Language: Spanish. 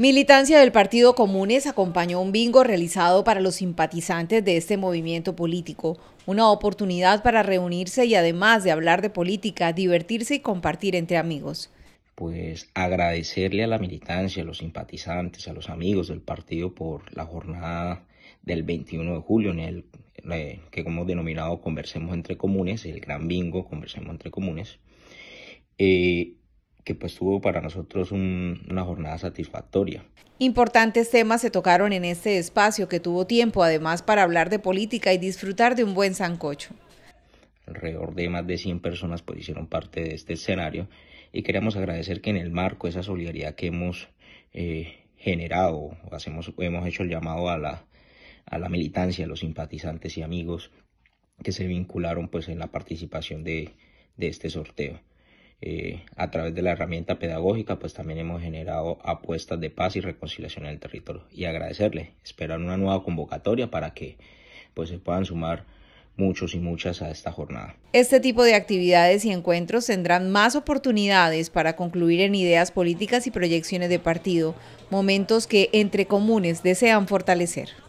Militancia del Partido Comunes acompañó un bingo realizado para los simpatizantes de este movimiento político, una oportunidad para reunirse y además de hablar de política, divertirse y compartir entre amigos. Pues agradecerle a la militancia, a los simpatizantes, a los amigos del partido por la jornada del 21 de julio en el que como denominado Conversemos entre Comunes, el gran bingo Conversemos entre Comunes. Eh, que pues tuvo para nosotros una jornada satisfactoria. Importantes temas se tocaron en este espacio que tuvo tiempo además para hablar de política y disfrutar de un buen sancocho. Alrededor de más de 100 personas pues hicieron parte de este escenario y queremos agradecer que en el marco de esa solidaridad que hemos eh, generado, hacemos, hemos hecho el llamado a la, a la militancia, a los simpatizantes y amigos que se vincularon pues en la participación de, de este sorteo. Eh, a través de la herramienta pedagógica, pues también hemos generado apuestas de paz y reconciliación en el territorio. Y agradecerle, esperar una nueva convocatoria para que pues se puedan sumar muchos y muchas a esta jornada. Este tipo de actividades y encuentros tendrán más oportunidades para concluir en ideas políticas y proyecciones de partido, momentos que entre comunes desean fortalecer.